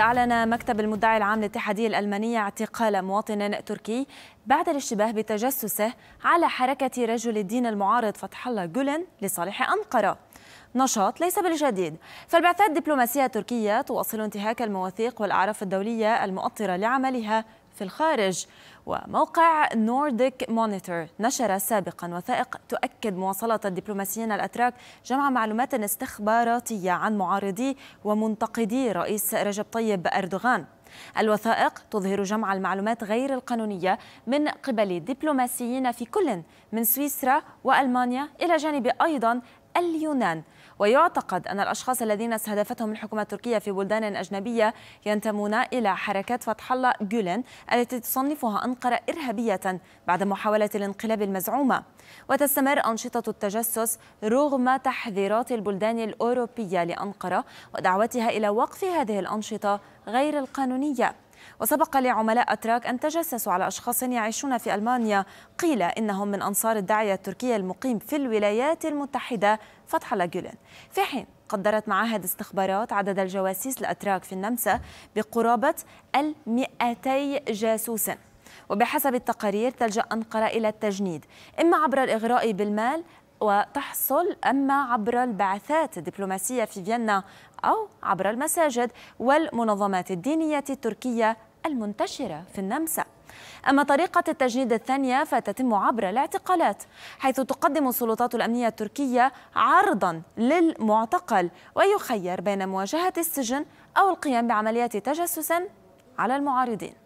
أعلن مكتب المدعي العام للاتحادية الألمانية اعتقال مواطن تركي بعد الاشتباه بتجسسه على حركة رجل الدين المعارض فتح الله جولن لصالح أنقرة نشاط ليس بالجديد فالبعثات الدبلوماسية التركية تواصل انتهاك المواثيق والأعراف الدولية المؤطرة لعملها في الخارج وموقع نورديك مونيتور نشر سابقا وثائق تؤكد مواصلة الدبلوماسيين الأتراك جمع معلومات استخباراتية عن معارضي ومنتقدي رئيس رجب طيب أردوغان الوثائق تظهر جمع المعلومات غير القانونية من قبل دبلوماسيين في كل من سويسرا وألمانيا إلى جانب أيضا اليونان ويعتقد أن الأشخاص الذين استهدفتهم الحكومة التركية في بلدان أجنبية ينتمون إلى حركة فتح الله جولن التي تصنفها أنقرة إرهابية بعد محاولة الانقلاب المزعومة وتستمر أنشطة التجسس رغم تحذيرات البلدان الأوروبية لأنقرة ودعوتها إلى وقف هذه الأنشطة غير القانونية وسبق لعملاء أتراك أن تجسسوا على أشخاص يعيشون في ألمانيا قيل إنهم من أنصار الداعية التركي المقيم في الولايات المتحدة فتح لاجولين في حين قدرت معاهد استخبارات عدد الجواسيس الأتراك في النمسا بقرابة المئتي جاسوس وبحسب التقارير تلجأ أنقرة إلى التجنيد إما عبر الإغراء بالمال وتحصل أما عبر البعثات الدبلوماسية في فيينا أو عبر المساجد والمنظمات الدينية التركية المنتشرة في النمسا أما طريقة التجنيد الثانية فتتم عبر الاعتقالات حيث تقدم السلطات الأمنية التركية عرضا للمعتقل ويخير بين مواجهة السجن أو القيام بعمليات تجسس على المعارضين